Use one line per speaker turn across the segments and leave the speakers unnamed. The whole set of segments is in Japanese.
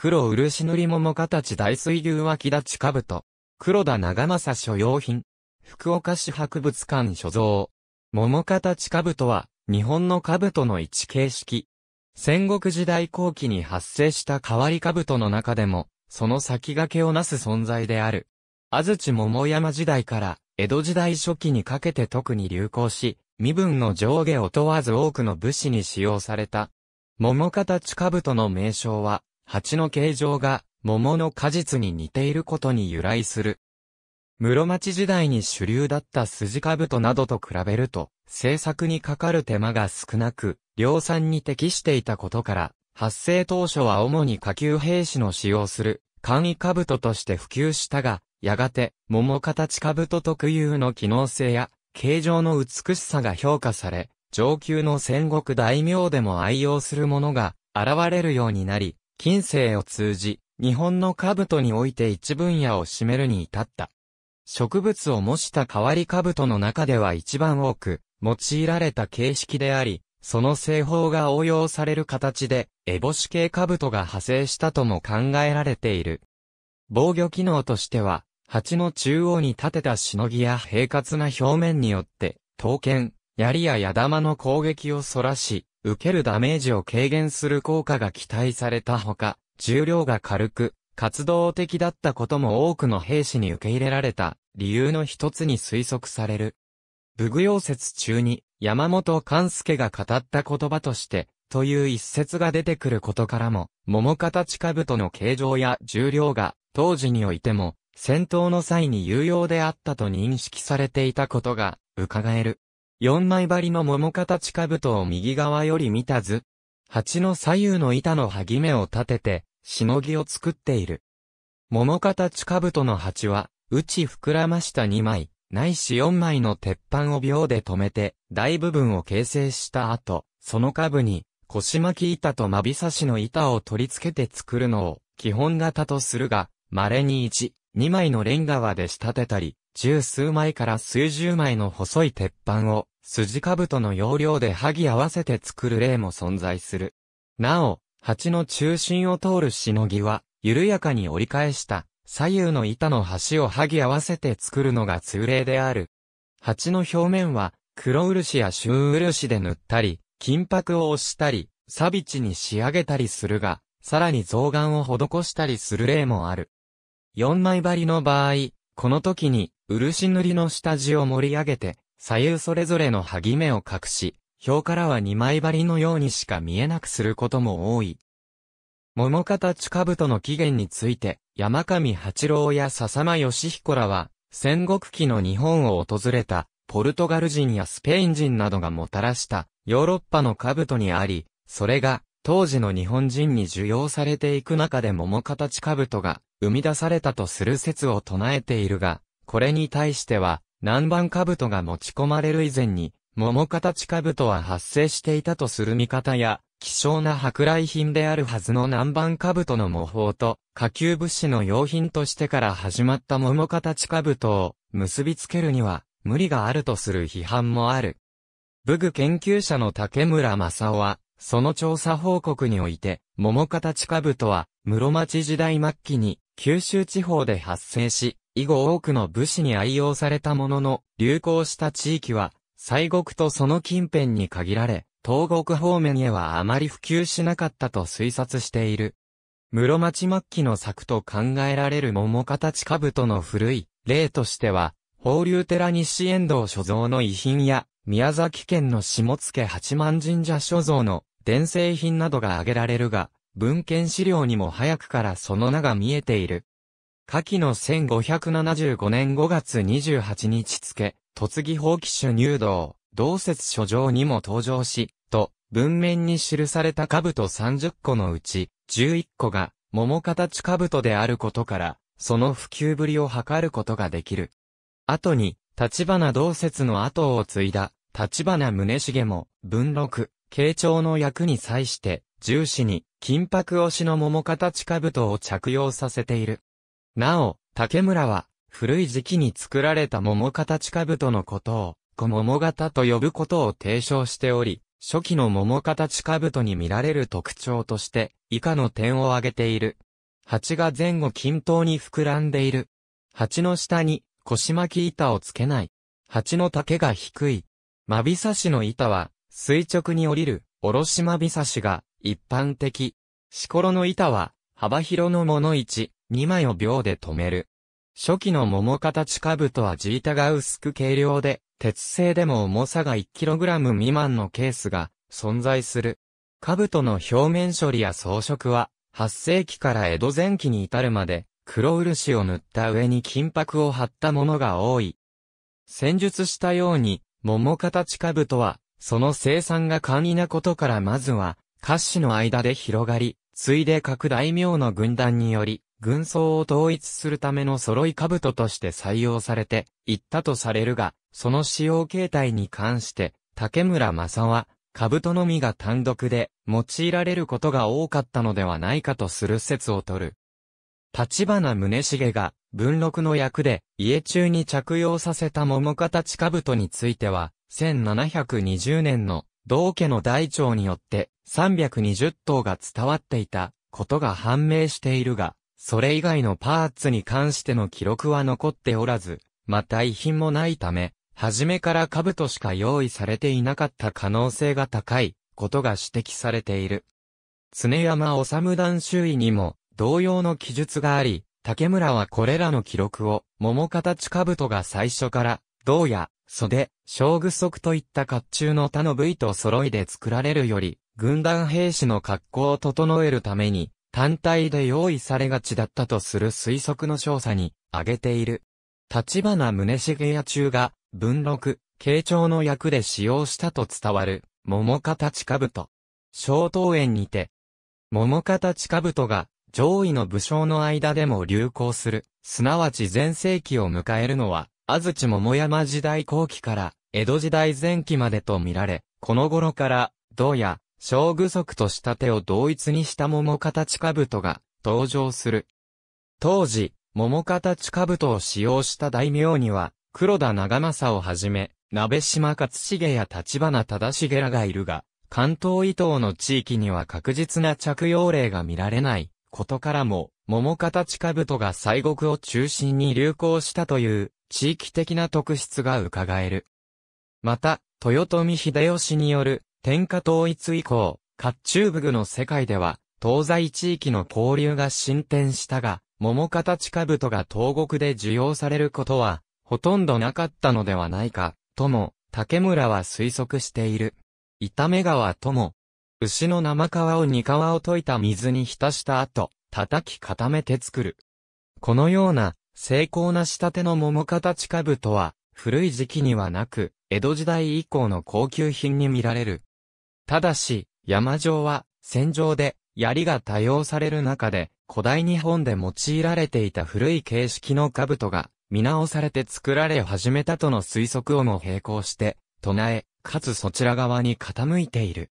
黒漆塗り桃形大水牛脇立ち兜。黒田長政所用品。福岡市博物館所蔵。桃形兜は、日本の兜の一形式。戦国時代後期に発生した変わり兜の中でも、その先駆けをなす存在である。安土桃山時代から、江戸時代初期にかけて特に流行し、身分の上下を問わず多くの武士に使用された。桃形兜の名称は、蜂の形状が桃の果実に似ていることに由来する。室町時代に主流だった筋兜などと比べると、制作にかかる手間が少なく、量産に適していたことから、発生当初は主に下級兵士の使用する、簡易兜として普及したが、やがて、桃形兜特有の機能性や、形状の美しさが評価され、上級の戦国大名でも愛用するものが現れるようになり、近世を通じ、日本の兜において一分野を占めるに至った。植物を模した代わり兜の中では一番多く、用いられた形式であり、その製法が応用される形で、エボシ系兜が派生したとも考えられている。防御機能としては、鉢の中央に立てたしのぎや平滑な表面によって、刀剣、槍や矢玉の攻撃をそらし、受けるダメージを軽減する効果が期待されたほか、重量が軽く、活動的だったことも多くの兵士に受け入れられた理由の一つに推測される。武具溶接中に山本勘介が語った言葉として、という一説が出てくることからも、桃形兜の形状や重量が当時においても戦闘の際に有用であったと認識されていたことが伺える。4枚張りの桃形兜を右側より見た図。鉢の左右の板の剥ぎ目を立てて、しのぎを作っている。桃形兜の鉢は、内膨らました2枚、ないし4枚の鉄板を秒で止めて、大部分を形成した後、その下部に、腰巻き板とまびさしの板を取り付けて作るのを、基本型とするが、稀に1、2枚のレンガ輪で仕立てたり、十数枚から数十枚の細い鉄板を、筋兜の要領で剥ぎ合わせて作る例も存在する。なお、鉢の中心を通るしのぎは、緩やかに折り返した、左右の板の端を剥ぎ合わせて作るのが通例である。鉢の表面は、黒漆や朱漆で塗ったり、金箔を押したり、サビチに仕上げたりするが、さらに増眼を施したりする例もある。4枚張りの場合、この時に、漆塗りの下地を盛り上げて、左右それぞれの剥ぎ目を隠し、表からは二枚張りのようにしか見えなくすることも多い。桃形兜の起源について、山上八郎や笹間義彦らは、戦国期の日本を訪れた、ポルトガル人やスペイン人などがもたらした、ヨーロッパの兜にあり、それが、当時の日本人に受容されていく中で桃形兜が生み出されたとする説を唱えているが、これに対しては、南蛮兜が持ち込まれる以前に、桃形兜は発生していたとする見方や、希少な舶来品であるはずの南蛮兜の模倣と、下級物資の用品としてから始まった桃形兜を結びつけるには、無理があるとする批判もある。武具研究者の竹村正夫は、その調査報告において、桃形兜は、室町時代末期に、九州地方で発生し、以後多くの武士に愛用されたものの、流行した地域は、西国とその近辺に限られ、東国方面へはあまり普及しなかったと推察している。室町末期の作と考えられる桃形兜の古い例としては、法隆寺西遠藤所蔵の遺品や、宮崎県の下野八幡神社所蔵の伝製品などが挙げられるが、文献資料にも早くからその名が見えている。下記の1575年5月28日付、突撃法規種入道、同説書状にも登場し、と、文面に記された兜30個のうち、11個が、桃形兜であることから、その普及ぶりを図ることができる。後に、立花同説の後を継いだ、立花宗茂も、文録、慶長の役に際して、重視に、金箔押しの桃形兜を着用させている。なお、竹村は、古い時期に作られた桃形兜のことを、小桃型と呼ぶことを提唱しており、初期の桃形兜に見られる特徴として、以下の点を挙げている。鉢が前後均等に膨らんでいる。鉢の下に、腰巻き板をつけない。鉢の丈が低い。まびさしの板は、垂直に降りる、おろしまびさしが、一般的。しころの板は、幅広のもの1、2枚を秒で止める。初期の桃形兜はジータが薄く軽量で、鉄製でも重さが 1kg 未満のケースが存在する。兜の表面処理や装飾は、8世紀から江戸前期に至るまで、黒漆を塗った上に金箔を貼ったものが多い。戦術したように、桃形兜は、その生産が簡易なことからまずは、菓子の間で広がり、ついで各大名の軍団により、軍装を統一するための揃い兜として採用されていったとされるが、その使用形態に関して、竹村正は、兜のみが単独で用いられることが多かったのではないかとする説を取る。立花宗茂が文録の役で家中に着用させた桃形兜については、1720年の道家の大長によって320頭が伝わっていたことが判明しているが、それ以外のパーツに関しての記録は残っておらず、また遺品もないため、初めから兜しか用意されていなかった可能性が高いことが指摘されている。常山治団周囲にも同様の記述があり、竹村はこれらの記録を、桃形兜が最初から、銅や、袖、小具足といった甲冑の他の部位と揃いで作られるより、軍団兵士の格好を整えるために、単体で用意されがちだったとする推測の調査に挙げている。立花宗茂や中が文禄、慶長の役で使用したと伝わる桃形兜。小桃園にて、桃形兜が上位の武将の間でも流行する、すなわち全盛期を迎えるのは、安土桃山時代後期から江戸時代前期までと見られ、この頃から、銅や小具足とした手を同一にした桃形兜が登場する。当時、桃形兜を使用した大名には、黒田長政をはじめ、鍋島勝重や立花忠重らがいるが、関東伊東の地域には確実な着用例が見られないことからも、桃形兜が西国を中心に流行したという地域的な特質が伺える。また、豊臣秀吉による天下統一以降、甲冑武具の世界では、東西地域の交流が進展したが、桃形兜が東国で受容されることは、ほとんどなかったのではないか、とも、竹村は推測している。板目川とも、牛の生皮を煮皮を溶いた水に浸した後、叩き固めて作る。このような、精巧な仕立ての桃形兜は、古い時期にはなく、江戸時代以降の高級品に見られる。ただし、山城は、戦場で、槍が多用される中で、古代日本で用いられていた古い形式の兜が、見直されて作られ始めたとの推測をも並行して、唱え、かつそちら側に傾いている。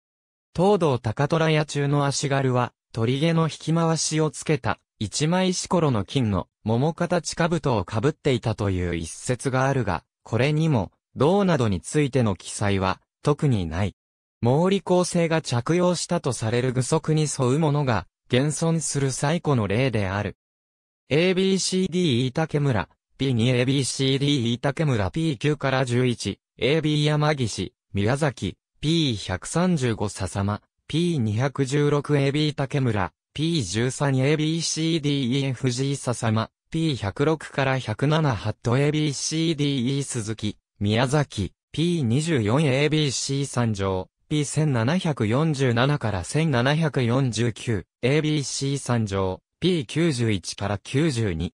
東道高虎屋中の足軽は、鳥毛の引き回しをつけた、一枚石ころの金の桃形兜を被っていたという一説があるが、これにも、銅などについての記載は、特にない。毛利構成が着用したとされる具足に沿うものが、現存する最古の例である。ABCD 竹村、P2 ABCD 竹村 P9 から11、AB 山岸、宮崎、P135 笹間、P216AB 竹村、P13ABCDEFG 笹間、P106 から107ハット ABCDE 鈴木、宮崎、P24ABC 三条、p 1 7 4 7から1749、ABC3 乗、P91 から92。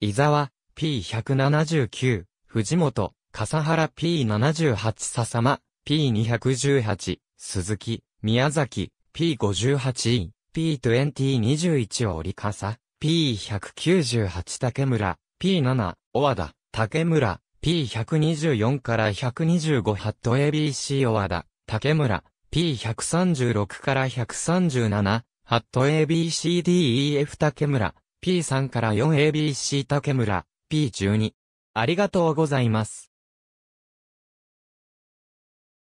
伊沢、P179、藤本、笠原 P78 笹間、P218、鈴木、宮崎、p 5 8 P2021 折笠、P198 竹村、P7、小和田、竹村、P124 から125ハット ABC 小和田、竹村、P136 から137、ハット ABCDEF 竹村、P3 から 4ABC 竹村、P12。ありがとうございます。